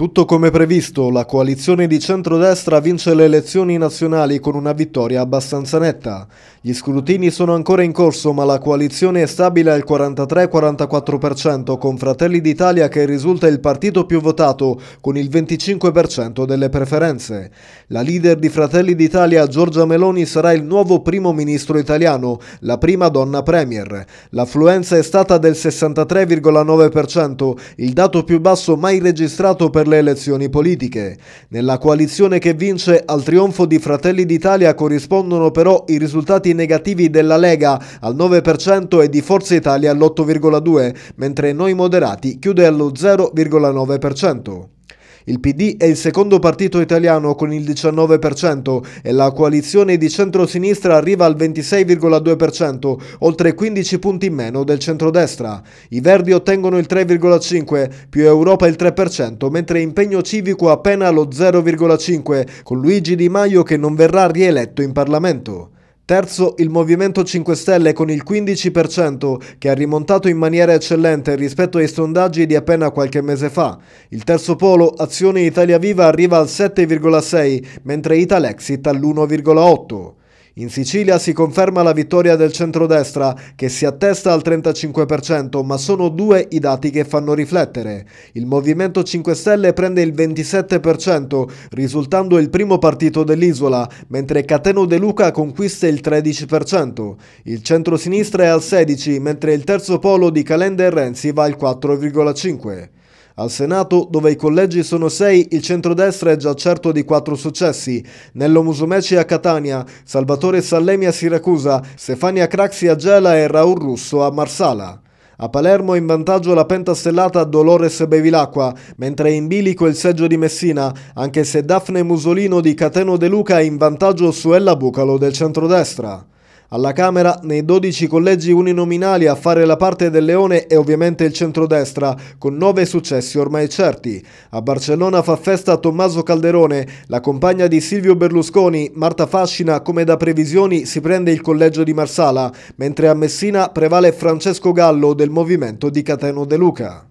Tutto come previsto, la coalizione di centrodestra vince le elezioni nazionali con una vittoria abbastanza netta. Gli scrutini sono ancora in corso ma la coalizione è stabile al 43-44% con Fratelli d'Italia che risulta il partito più votato con il 25% delle preferenze. La leader di Fratelli d'Italia Giorgia Meloni sarà il nuovo primo ministro italiano, la prima donna premier. L'affluenza è stata del 63,9%, il dato più basso mai registrato per le elezioni politiche. Nella coalizione che vince al trionfo di Fratelli d'Italia corrispondono però i risultati negativi della Lega al 9% e di Forza Italia all'8,2%, mentre Noi Moderati chiude allo 0,9%. Il PD è il secondo partito italiano con il 19% e la coalizione di centrosinistra arriva al 26,2%, oltre 15 punti in meno del centrodestra. I Verdi ottengono il 3,5%, più Europa il 3%, mentre impegno civico appena lo 0,5%, con Luigi Di Maio che non verrà rieletto in Parlamento. Terzo il Movimento 5 Stelle con il 15% che ha rimontato in maniera eccellente rispetto ai sondaggi di appena qualche mese fa. Il terzo polo Azione Italia Viva arriva al 7,6 mentre Italexit all'1,8. In Sicilia si conferma la vittoria del centrodestra che si attesta al 35%, ma sono due i dati che fanno riflettere. Il Movimento 5 Stelle prende il 27%, risultando il primo partito dell'isola, mentre Cateno De Luca conquista il 13%. Il centro-sinistra è al 16%, mentre il terzo polo di Calenda e Renzi va al 4,5%. Al Senato, dove i collegi sono sei, il centrodestra è già certo di quattro successi. Nello Musumeci a Catania, Salvatore Sallemi a Siracusa, Stefania Craxi a Gela e Raul Russo a Marsala. A Palermo in vantaggio la pentastellata Dolores Bevilacqua, mentre in bilico il seggio di Messina, anche se Daphne Musolino di Cateno De Luca è in vantaggio su Ella Bucalo del centrodestra. Alla Camera, nei 12 collegi uninominali a fare la parte del leone è ovviamente il centrodestra, con nove successi ormai certi. A Barcellona fa festa Tommaso Calderone, la compagna di Silvio Berlusconi, Marta Fascina, come da previsioni, si prende il collegio di Marsala, mentre a Messina prevale Francesco Gallo del movimento di Cateno De Luca.